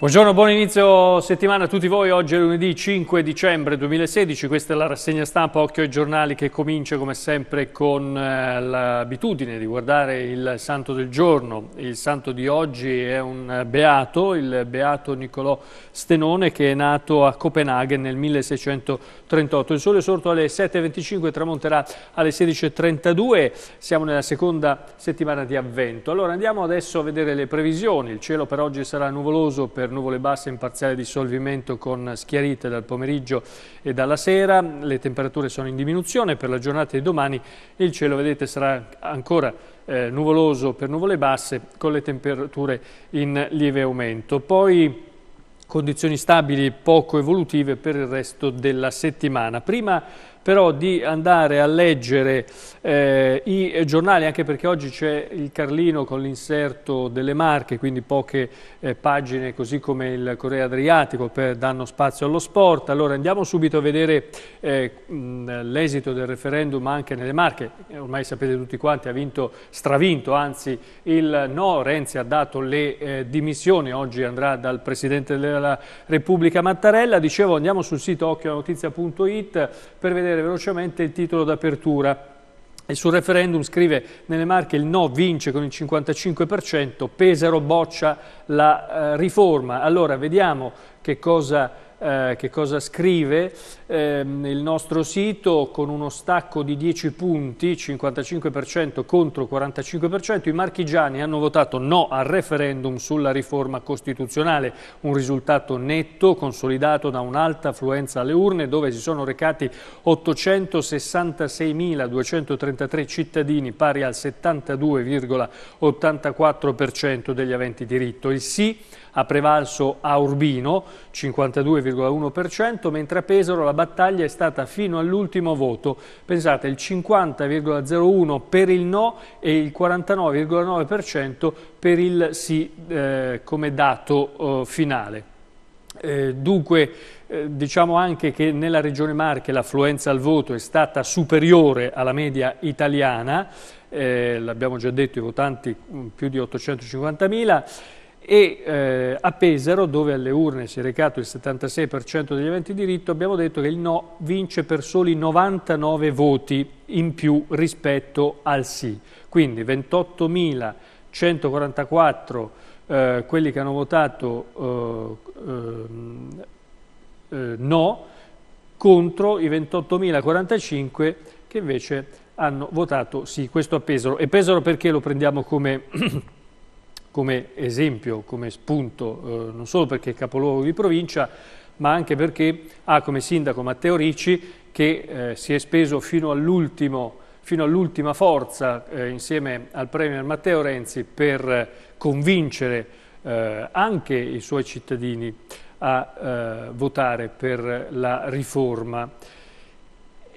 Buongiorno, buon inizio settimana a tutti voi. Oggi è lunedì 5 dicembre 2016, questa è la rassegna stampa Occhio ai giornali che comincia come sempre con eh, l'abitudine di guardare il santo del giorno. Il santo di oggi è un beato, il beato Niccolò Stenone che è nato a Copenaghen nel 1638. Il sole è sorto alle 7.25 e tramonterà alle 16.32. Siamo nella seconda settimana di avvento. Allora andiamo adesso a vedere le previsioni. Il cielo per oggi sarà nuvoloso per per nuvole basse in parziale dissolvimento con schiarite dal pomeriggio e dalla sera. Le temperature sono in diminuzione per la giornata di domani. Il cielo, vedete, sarà ancora eh, nuvoloso per nuvole basse con le temperature in lieve aumento. Poi condizioni stabili poco evolutive per il resto della settimana. Prima però di andare a leggere eh, i giornali, anche perché oggi c'è il Carlino con l'inserto delle marche, quindi poche eh, pagine così come il Correa Adriatico per, danno spazio allo sport. Allora andiamo subito a vedere eh, l'esito del referendum anche nelle marche, ormai sapete tutti quanti, ha vinto, stravinto, anzi il no, Renzi ha dato le eh, dimissioni, oggi andrà dal Presidente della Repubblica Mattarella, dicevo andiamo sul sito occhionotizia.it per vedere vedere velocemente il titolo d'apertura. E sul referendum scrive nelle marche il no vince con il 55%, Pesaro boccia la eh, riforma. Allora vediamo che cosa eh, che cosa scrive eh, il nostro sito con uno stacco di 10 punti, 55% contro 45%, i marchigiani hanno votato no al referendum sulla riforma costituzionale, un risultato netto consolidato da un'alta affluenza alle urne dove si sono recati 866.233 cittadini pari al 72,84% degli aventi diritto. Il sì ha prevalso a Urbino, 52,1%, mentre a Pesaro la battaglia è stata fino all'ultimo voto. Pensate, il 50,01% per il no e il 49,9% per il sì eh, come dato eh, finale. Eh, dunque, eh, diciamo anche che nella regione Marche l'affluenza al voto è stata superiore alla media italiana, eh, l'abbiamo già detto i votanti mm, più di 850.000 e eh, a Pesaro, dove alle urne si è recato il 76% degli aventi diritto, abbiamo detto che il no vince per soli 99 voti in più rispetto al sì. Quindi 28.144 eh, quelli che hanno votato eh, ehm, eh no contro i 28.045 che invece hanno votato sì. Questo a Pesaro. E Pesaro perché lo prendiamo come... come esempio, come spunto, eh, non solo perché è capoluogo di provincia, ma anche perché ha come sindaco Matteo Ricci che eh, si è speso fino all'ultimo fino all'ultima forza eh, insieme al Premier Matteo Renzi per eh, convincere eh, anche i suoi cittadini a eh, votare per la riforma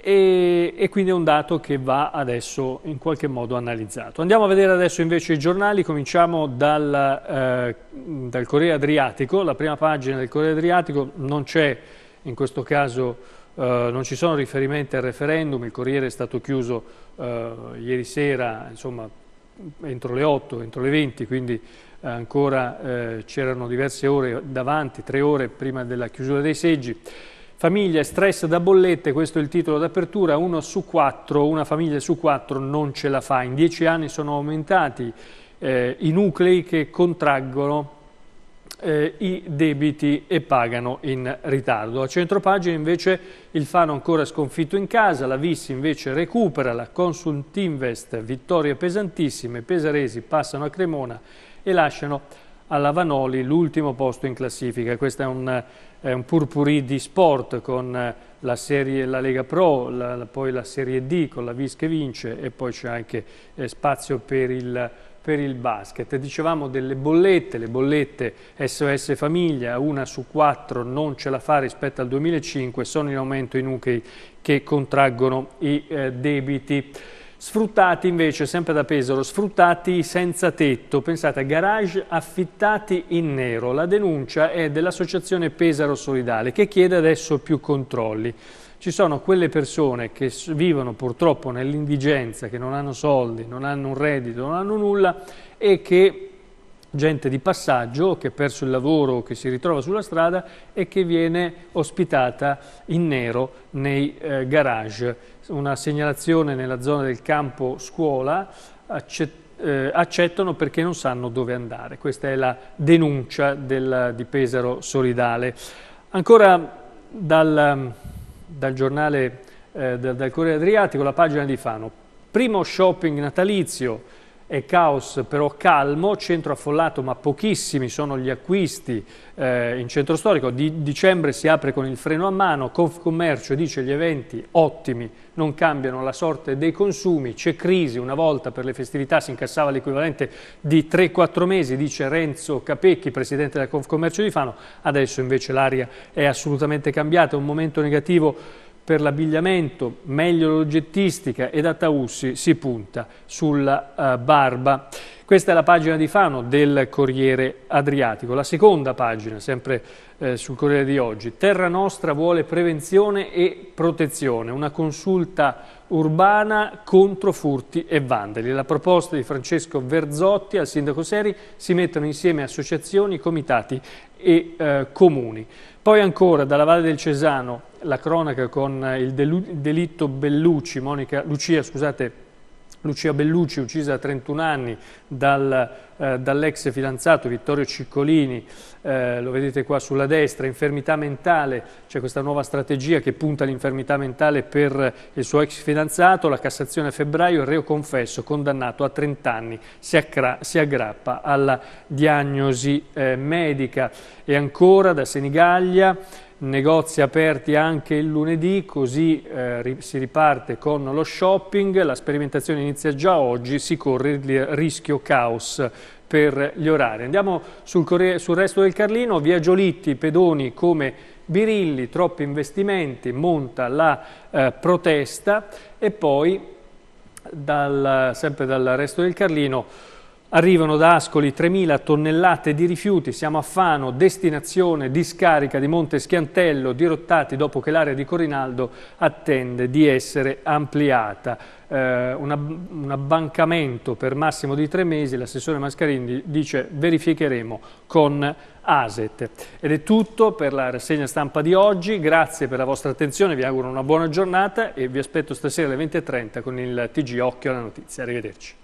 e, e, quindi è un dato che va adesso in qualche modo analizzato. Andiamo a vedere adesso invece i giornali, cominciamo dal, eh, dal Corriere Adriatico, la prima pagina del Corriere Adriatico non c'è in questo caso, eh, non ci sono riferimenti al referendum, il Corriere è stato chiuso eh, ieri sera, insomma entro le 8, entro le 20, quindi ancora eh, c'erano diverse ore davanti, tre ore prima della chiusura dei seggi. Famiglia stress da bollette, questo è il titolo d'apertura, uno su quattro, una famiglia su quattro non ce la fa. In dieci anni sono aumentati eh, i nuclei che contraggono eh, i debiti e pagano in ritardo. A centropagina invece il Fano ancora sconfitto in casa, la Vissi invece recupera, la Consult Invest vittorie pesantissime, Pesaresi passano a Cremona e lasciano alla Vanoli l'ultimo posto in classifica. Questo è un, è un purpurì di sport con la, serie, la Lega Pro, la, poi la Serie D con la Vis che vince e poi c'è anche eh, spazio per il per il basket. Dicevamo delle bollette, le bollette SOS Famiglia, una su quattro non ce la fa rispetto al 2005, sono in aumento i nuclei che contraggono i eh, debiti. Sfruttati invece, sempre da Pesaro, sfruttati senza tetto, pensate, garage affittati in nero. La denuncia è dell'associazione Pesaro Solidale che chiede adesso più controlli. Ci sono quelle persone che vivono purtroppo nell'indigenza, che non hanno soldi, non hanno un reddito, non hanno nulla e che gente di passaggio che ha perso il lavoro, che si ritrova sulla strada e che viene ospitata in nero nei eh, garage. Una segnalazione nella zona del campo scuola accett eh, accettano perché non sanno dove andare. Questa è la denuncia del, di Pesaro Solidale. Ancora dal, dal giornale eh, dal, dal Corriere Adriatico, la pagina di Fano. Primo shopping natalizio, è caos però calmo, centro affollato ma pochissimi sono gli acquisti eh, in centro storico, di dicembre si apre con il freno a mano, Confcommercio dice gli eventi ottimi non cambiano la sorte dei consumi, c'è crisi, una volta per le festività si incassava l'equivalente di 3-4 mesi, dice Renzo Capecchi, presidente della Confcommercio di Fano, adesso invece l'aria è assolutamente cambiata, un momento negativo per l'abbigliamento, meglio l'oggettistica e da Taussi si punta sulla uh, barba. Questa è la pagina di Fano del Corriere Adriatico, la seconda pagina, sempre eh, sul Corriere di oggi. Terra Nostra vuole prevenzione e protezione, una consulta urbana contro furti e vandali. La proposta di Francesco Verzotti al sindaco Seri si mettono insieme associazioni, comitati e eh, comuni. Poi ancora dalla Valle del Cesano la cronaca con il delitto Bellucci, Monica, Lucia, scusate, Lucia Bellucci, uccisa a 31 anni dal, eh, dall'ex fidanzato Vittorio Ciccolini, eh, lo vedete qua sulla destra, infermità mentale, c'è questa nuova strategia che punta all'infermità mentale per il suo ex fidanzato, la Cassazione a febbraio, il reo confesso, condannato a 30 anni, si, si aggrappa alla diagnosi eh, medica. E ancora da Senigallia negozi aperti anche il lunedì, così eh, si riparte con lo shopping, la sperimentazione inizia già oggi, si corre il rischio caos per gli orari. Andiamo sul, sul resto del Carlino, via Giolitti, pedoni come Birilli, troppi investimenti, monta la eh, protesta e poi dal, sempre dal resto del Carlino Arrivano da Ascoli 3.000 tonnellate di rifiuti, siamo a Fano, destinazione di scarica di Monte Schiantello, dirottati dopo che l'area di Corinaldo attende di essere ampliata. Eh, una, un abbancamento per massimo di tre mesi, l'assessore Mascarini dice verificheremo con ASET. Ed è tutto per la rassegna stampa di oggi, grazie per la vostra attenzione, vi auguro una buona giornata e vi aspetto stasera alle 20.30 con il TG Occhio alla Notizia. Arrivederci.